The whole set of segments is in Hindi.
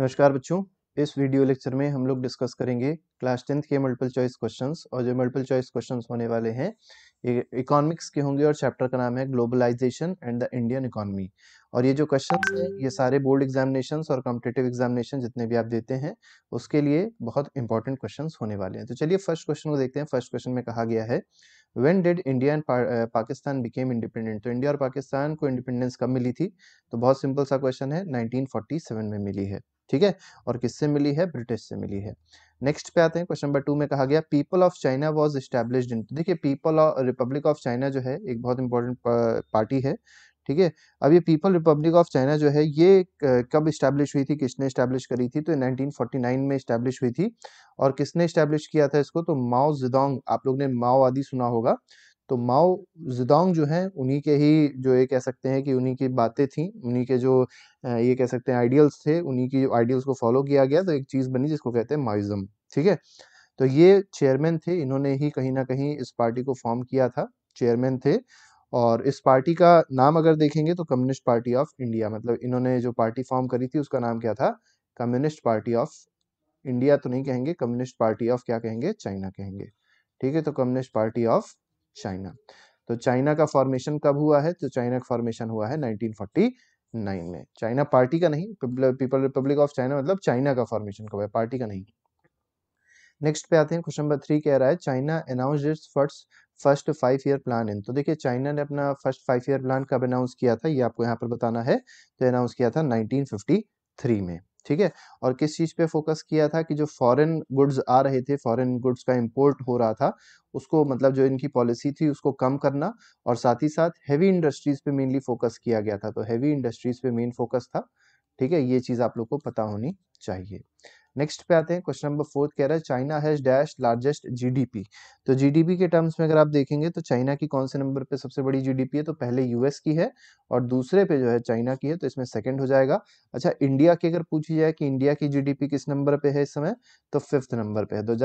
नमस्कार बच्चों इस वीडियो लेक्चर में हम लोग डिस्कस करेंगे क्लास टेंथ के मल्टीपल चॉइस क्वेश्चंस और जो मल्टीपल चॉइस क्वेश्चंस होने वाले हैं इकोनॉमिक्स के होंगे और चैप्टर का नाम है globalisation and the Indian economy और ये जो क्वेश्चंस हैं ये सारे बोर्ड एग्जामिनेशन और कॉम्पिटेटिव एग्जामिनेशन जितने भी आप देते हैं उसके लिए बहुत इंपॉर्टेंट क्वेश्चन होने वाले हैं तो चलिए फर्स्ट क्वेश्चन को देखते हैं फर्स्ट क्वेश्चन में कहा गया है when did India and Pakistan became independent तो इंडिया और पाकिस्तान को इंडिपेंडेंस कब मिली थी तो बहुत सिंपल सा क्वेश्चन है 1947 में मिली है ठीक है और किससे मिली है ब्रिटिश से मिली है नेक्स्ट पे आते हैं क्वेश्चन नंबर टू में कहा गया people of China was establish in तो देखिए people of republic of China जो है एक बहुत इंपॉर्टेंट पार्टी है ठीक है अब ये पीपल रिपब्लिक ऑफ चाइना जो है ये कब इस्टेब्लिश हुई थी किसने इस्टेब्लिश करी थी तो 1949 में इस्टेब्लिश हुई थी और किसने इस्टेब्लिश किया था इसको तो माओ जिदोंग आप लोग ने माओवादी सुना होगा तो माओ जिदोंग जो हैं उन्हीं के ही जो ये कह सकते हैं कि उन्हीं की बातें थी उन्हीं के जो ये कह सकते हैं आइडियल्स थे उन्हीं की आइडियल्स को फॉलो किया गया तो एक चीज़ बनी जिसको कहते हैं माओइज़म ठीक है तो ये चेयरमैन थे इन्होंने ही कहीं ना कहीं इस पार्टी को फॉर्म किया था चेयरमैन थे और इस पार्टी का नाम अगर देखेंगे तो कम्युनिस्ट पार्टी ऑफ इंडिया मतलब इन्होंने जो पार्टी फॉर्म करी थी उसका नाम क्या था कम्युनिस्ट पार्टी ऑफ इंडिया तो नहीं कहेंगे कम्युनिस्ट पार्टी ऑफ क्या कहेंगे चाइना कहेंगे ठीक है तो कम्युनिस्ट पार्टी ऑफ चाइना तो चाइना का फॉर्मेशन कब हुआ है तो चाइना का फॉर्मेशन हुआ है 1949 में चाइना पार्टी का नहीं पीपल रिपब्लिक ऑफ चाइना मतलब चाइना का फॉर्मेशन कब है पार्टी का नहीं नेक्स्ट पे आते हैं क्वेश्चन नंबर थ्री कह रहा है China announce its first first five year plan in तो देखिए चाइना ने अपना फर्स्ट फाइव ईयर प्लान कब अनाउंस किया था ये आपको यहाँ पर बताना है तो अनाउंस किया था नाइनटीन में ठीक है और किस चीज़ पे फोकस किया था कि जो फॉरेन गुड्स आ रहे थे फॉरेन गुड्स का इंपोर्ट हो रहा था उसको मतलब जो इनकी पॉलिसी थी उसको कम करना और साथ ही साथ हैवी इंडस्ट्रीज़ पे मेनली फोकस किया गया था तो हैवी इंडस्ट्रीज़ पे मेन फोकस था ठीक है ये चीज़ आप लोग को पता होनी चाहिए नेक्स्ट पे आते हैं क्वेश्चन नंबर फोर्थ कह रहा है China has dash largest GDP तो जीडीपी के टर्म्स में अगर आप देखेंगे तो चाइना की कौन से नंबर पे सबसे बड़ी जीडीपी है तो पहले यूएस की है और दूसरे पे जो है चाइना की है तो इसमें सेकंड हो जाएगा अच्छा इंडिया की अगर पूछी जाए कि इंडिया की जीडीपी किस नंबर पे है इस समय तो फिफ्थ नंबर पे है दो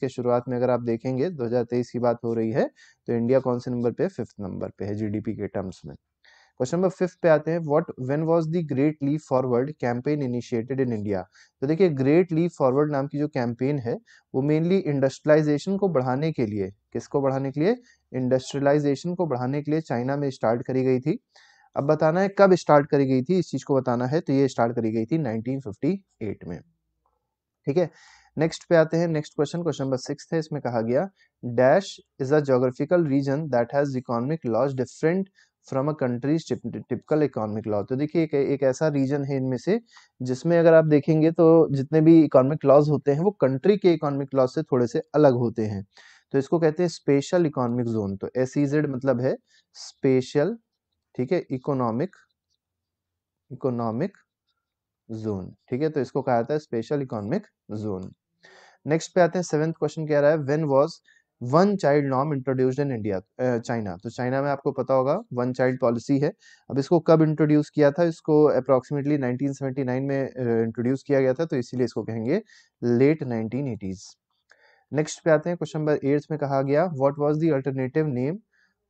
के शुरुआत में अगर आप देखेंगे दो की बात हो रही है तो इंडिया कौन से नंबर पे फिफ्थ नंबर पे है जीडीपी के टर्म्स में क्वेश्चन नंबर फिफ्थ पे आते हैं what when was the great leap forward campaign initiated in India तो देखिए ग्रेट लीप फॉरवर्ड नाम की जो कैंपेन है वो मेनली इंडस्ट्रियलाइजेशन को बढ़ाने के लिए किसको बढ़ाने के लिए इंडस्ट्रियलाइजेशन को बढ़ाने के लिए चाइना में स्टार्ट करी गई थी अब बताना है कब स्टार्ट करी गई थी इस चीज को बताना है तो ये स्टार्ट करी गई थी 1958 में ठीक है नेक्स्ट पे आते हैं next question question number six है इसमें कहा गया dash is a geographical region that has economic laws different from a country's typical economic law तो देखिए एक, एक ऐसा रीजन है इनमें से जिसमें अगर आप देखेंगे तो जितने भी इकोनॉमिक लॉज होते हैं वो कंट्री के इकोनॉमिक लॉज से थोड़े से अलग होते हैं तो इसको कहते हैं स्पेशल इकोनॉमिक जोन तो एस e मतलब है स्पेशल ठीक है इकोनॉमिक इकोनॉमिक जोन ठीक है तो इसको कहा जाता है स्पेशल इकोनॉमिक जोन नेक्स्ट पे आते हैं सेवेंथ क्वेश्चन कह रहा है व्हेन वाज वन चाइल्ड नॉम इंट्रोड्यूस्ड इन इंडिया चाइना तो चाइना में आपको पता होगा वन चाइल्ड पॉलिसी है अब इसको कब इंट्रोड्यूस किया था इसको अप्रॉक्सीमेटली 1979 में इंट्रोड्यूस किया गया था तो इसीलिए इसको कहेंगे लेट नाइनटीन नेक्स्ट पे आते हैं क्वेश्चन नंबर एट्थ में कहा गया what was the alternative name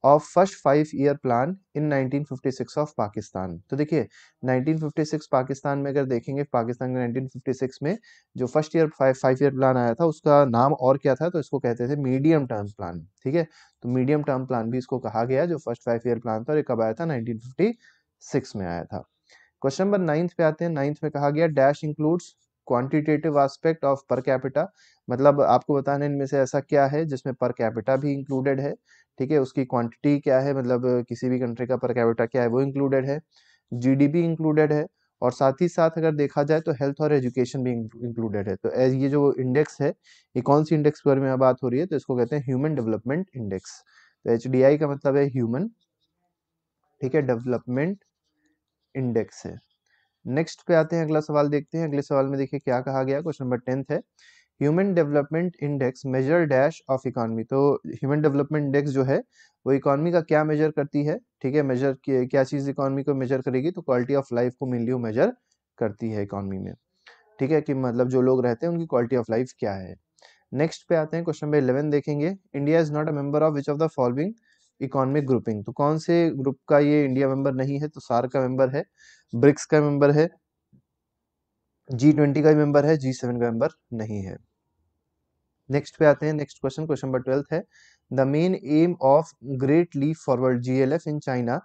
of first five year plan in 1956 of Pakistan तो देखिए 1956 पाकिस्तान में अगर देखेंगे पाकिस्तान के 1956 में जो first year five year plan आया था उसका नाम और क्या था तो इसको कहते थे मीडियम टर्म प्लान ठीक है तो मीडियम टर्म प्लान भी इसको कहा गया जो फर्स्ट फाइव ईयर प्लान था और कब आया था नाइनटीन में आया था क्वेश्चन नंबर नाइन्थ पे आते हैं नाइन्थ में कहा गया dash includes quantitative aspect of per capita मतलब आपको बताना इनमें से ऐसा क्या है जिसमें पर कैपिटा भी इंक्लूडेड है ठीक है उसकी क्वांटिटी क्या है मतलब किसी भी कंट्री का पर कैपिटा क्या है वो इंक्लूडेड है जीडीपी इंक्लूडेड है और साथ ही साथ अगर देखा जाए तो हेल्थ और एजुकेशन भी इंक्लूडेड है तो एज ये जो इंडेक्स है ये कौन सी इंडेक्स पर में बात हो रही है तो इसको कहते हैं ह्यूमन डेवलपमेंट इंडेक्स तो एच का मतलब है ह्यूमन ठीक है डेवलपमेंट इंडेक्स है नेक्स्ट पे आते हैं अगला सवाल देखते हैं अगले सवाल में देखिए क्या कहा गया क्वेश्चन नंबर टेंथ है human development index measure dash of economy तो ह्यूमन डेवलपमेंट इंडेक्स जो है वो इकॉनमी का क्या मेजर करती है ठीक है मेजर क्या चीज़ इकॉनमी को मेजर करेगी तो क्वालिटी ऑफ लाइफ को मेनली मेजर करती है इकॉनमी में ठीक है कि मतलब जो लोग रहते हैं उनकी क्वालिटी ऑफ लाइफ क्या है नेक्स्ट पे आते हैं क्वेश्चन नंबर इलेवन देखेंगे India is not a member of which of the following economic grouping तो कौन से ग्रुप का ये इंडिया मेंबर नहीं है तो सार का मेंबर है ब्रिक्स का मेंबर है जी ट्वेंटी का भी मेंबर है जी सेवन का मेंबर नहीं है नेक्स्ट पे आते हैं next question question number twelfth है the main aim of great leap forward G L F in China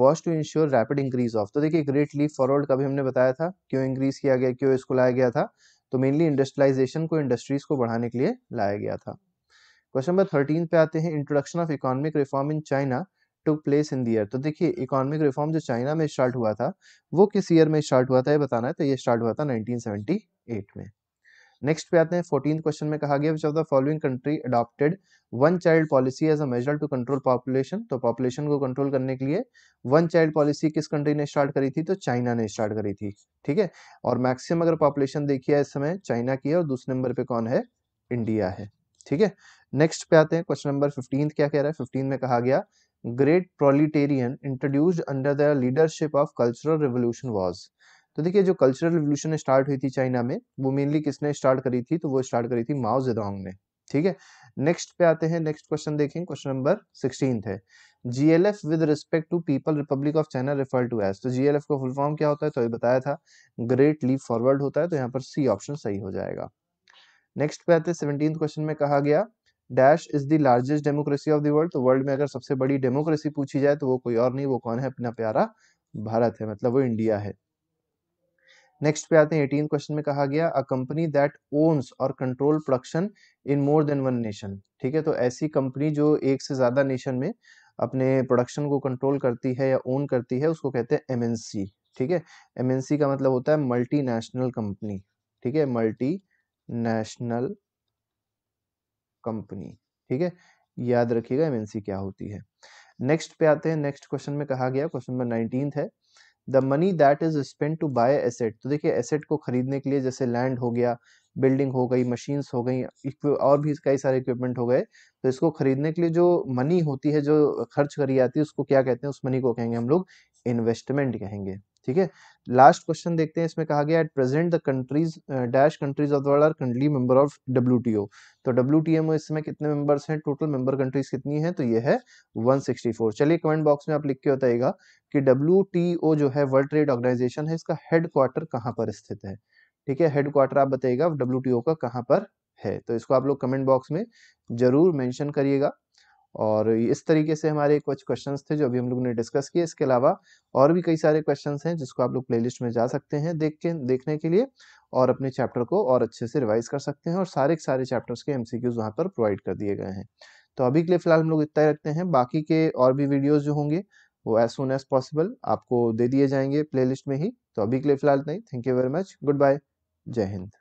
was to ensure rapid increase of तो देखिए ग्रेट लीप फॉरवर्ड का भी हमने बताया था क्यों इंक्रीज किया गया क्यों इसको लाया गया था तो मेनली इंडस्ट्रियलाइजेशन को इंडस्ट्रीज को बढ़ाने के लिए लाया गया था क्वेश्चन नंबर थर्टीन पे आते हैं introduction of economic reform in China took place in दर तो देखिए इकोनॉमिक रिफॉर्म जो चाइना में स्टार्ट हुआ था वो किस ईयर में स्टार्ट हुआ था ये बताना है तो ये स्टार्ट हुआ था नाइनटीन में नेक्स्ट पे आते हैं फोर्टीन क्वेश्चन में कहा गया which of the following country adopted one child policy as a measure to control population तो पॉपुलेशन को कंट्रोल करने के लिए वन चाइल्ड पॉलिसी किस कंट्री ने स्टार्ट करी थी तो चाइना ने स्टार्ट करी थी ठीक है और मैक्सिमम अगर पॉपुलेशन देखिए इस समय चाइना की है और दूसरे नंबर पे कौन है इंडिया है ठीक है नेक्स्ट पे आते हैं क्वेश्चन नंबर फिफ्टीन क्या कह रहा है फिफ्टीन में कहा गया great proletarian introduced under the leadership of cultural revolution was तो देखिए जो कल्चरल रिवोल्यूशन स्टार्ट हुई थी चाइना में वो मेनली किसने स्टार्ट करी थी तो वो स्टार्ट करी थी माओ जेडोंग ने ठीक है नेक्स्ट पे आते हैं नेक्स्ट क्वेश्चन देखें क्वेश्चन नंबर सिक्सटीन है GLF with respect to people republic of China refer to as तो जीएलएफ का फुल फॉर्म क्या होता है तो ये बताया था ग्रेट लीव फॉरवर्ड होता है तो यहाँ पर सी ऑप्शन सही हो जाएगा नेक्स्ट पे आते हैं सेवनटीन क्वेश्चन में कहा गया dash is the largest democracy of the world तो वर्ल्ड में अगर सबसे बड़ी डेमोक्रेसी पूछी जाए तो वो कोई और नहीं वो कौन है अपना प्यारा भारत है मतलब वो इंडिया है नेक्स्ट पे आते हैं एटीन क्वेश्चन में कहा गया अ कंपनी दैट ओन्स और control production in more than one nation ठीक है तो ऐसी कंपनी जो एक से ज्यादा नेशन में अपने प्रोडक्शन को कंट्रोल करती है या ओन करती है उसको कहते हैं एमएनसी ठीक है एमएनसी का मतलब होता है मल्टी नेशनल कंपनी ठीक है मल्टी नेशनल कंपनी ठीक है याद रखिएगा एमएनसी क्या होती है नेक्स्ट पे आते हैं नेक्स्ट क्वेश्चन में कहा गया क्वेश्चन नंबर नाइनटीन है the money that is spend to buy asset तो देखिए एसेट को खरीदने के लिए जैसे लैंड हो गया बिल्डिंग हो गई मशीन्स हो गई और भी कई सारे इक्विपमेंट हो गए तो इसको खरीदने के लिए जो मनी होती है जो खर्च करी जाती है उसको क्या कहते हैं उस मनी को कहेंगे हम लोग इन्वेस्टमेंट कहेंगे ठीक है लास्ट क्वेश्चन देखते हैं इसमें कहा गया at present the countries dash countries of world are currently member of W तो डब्ल्यू इस समय कितने मेंबर्स हैं टोटल मेंबर कंट्रीज कितनी है तो ये है 164 चलिए कमेंट बॉक्स में आप लिख के बताइएगा कि डब्ल्यू जो है वर्ल्ड ट्रेड ऑर्गेनाइजेशन है इसका हेड क्वार्टर कहाँ पर स्थित है ठीक है हेड क्वार्टर आप बताइएगा डब्ल्यू का कहाँ पर है तो इसको आप लोग कमेंट बॉक्स में जरूर मैंशन करिएगा और इस तरीके से हमारे कुछ क्वेश्चंस थे जो अभी हम लोग ने डिस्कस किए इसके अलावा और भी कई सारे क्वेश्चंस हैं जिसको आप लोग प्लेलिस्ट में जा सकते हैं देख के देखने के लिए और अपने चैप्टर को और अच्छे से रिवाइज कर सकते हैं और सारे के सारे चैप्टर्स के एमसीक्यूज वहाँ पर प्रोवाइड कर दिए गए हैं तो अभी के लिए फिलहाल हम लोग इतना ही रखते हैं बाकी के और भी वीडियोज़ जो होंगे वो एज सुन एज पॉसिबल आपको दे दिए जाएंगे प्ले में ही तो अभी के लिए फिलहाल नहीं thank you very much good bye जय हिंद